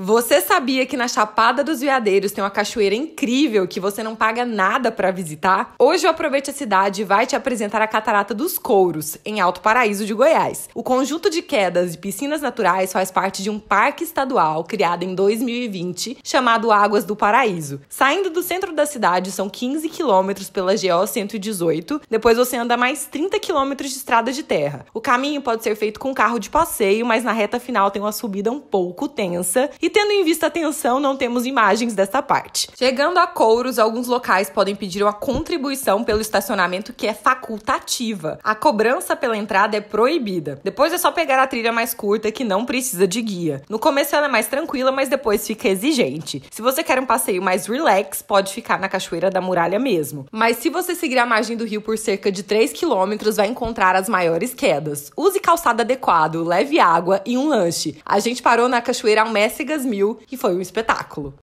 Você sabia que na Chapada dos Veadeiros tem uma cachoeira incrível que você não paga nada para visitar? Hoje o Aproveite a Cidade vai te apresentar a Catarata dos Couros, em Alto Paraíso de Goiás. O conjunto de quedas e piscinas naturais faz parte de um parque estadual criado em 2020 chamado Águas do Paraíso. Saindo do centro da cidade são 15 quilômetros pela GO 118, depois você anda mais 30 quilômetros de estrada de terra. O caminho pode ser feito com carro de passeio, mas na reta final tem uma subida um pouco tensa e e tendo em vista a tensão, não temos imagens dessa parte. Chegando a Couros, alguns locais podem pedir uma contribuição pelo estacionamento que é facultativa. A cobrança pela entrada é proibida. Depois é só pegar a trilha mais curta que não precisa de guia. No começo ela é mais tranquila, mas depois fica exigente. Se você quer um passeio mais relax, pode ficar na Cachoeira da Muralha mesmo. Mas se você seguir a margem do rio por cerca de 3 quilômetros, vai encontrar as maiores quedas. Use calçado adequado, leve água e um lanche. A gente parou na Cachoeira Almécegas 3 mil, que foi um espetáculo.